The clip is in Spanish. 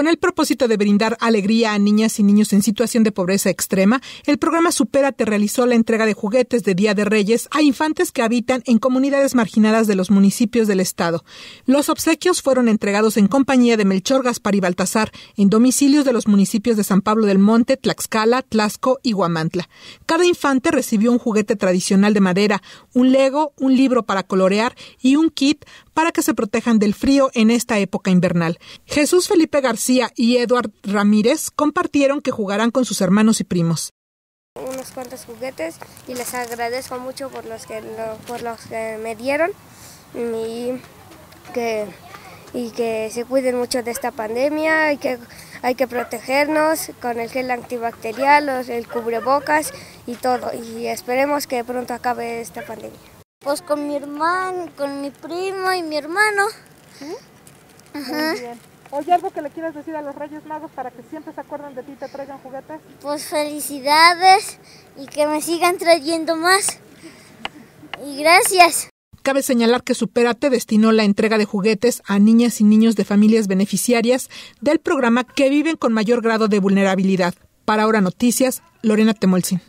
Con el propósito de brindar alegría a niñas y niños en situación de pobreza extrema, el programa Supérate realizó la entrega de juguetes de Día de Reyes a infantes que habitan en comunidades marginadas de los municipios del estado. Los obsequios fueron entregados en compañía de Melchor Gaspar y Baltasar en domicilios de los municipios de San Pablo del Monte, Tlaxcala, Tlasco y Guamantla. Cada infante recibió un juguete tradicional de madera, un lego, un libro para colorear y un kit para que se protejan del frío en esta época invernal. Jesús Felipe García y edward Ramírez compartieron que jugarán con sus hermanos y primos. Unos cuantos juguetes y les agradezco mucho por los que, por los que me dieron y que, y que se cuiden mucho de esta pandemia y que hay que protegernos con el gel antibacterial, el cubrebocas y todo. Y esperemos que pronto acabe esta pandemia. Pues con mi hermano, con mi primo y mi hermano. ¿Mm? Ajá. Oye, algo que le quieras decir a los Reyes Magos para que siempre se acuerden de ti y te traigan juguetes. Pues felicidades y que me sigan trayendo más. Y gracias. Cabe señalar que Superate destinó la entrega de juguetes a niñas y niños de familias beneficiarias del programa que viven con mayor grado de vulnerabilidad. Para Ahora Noticias, Lorena Temolsin.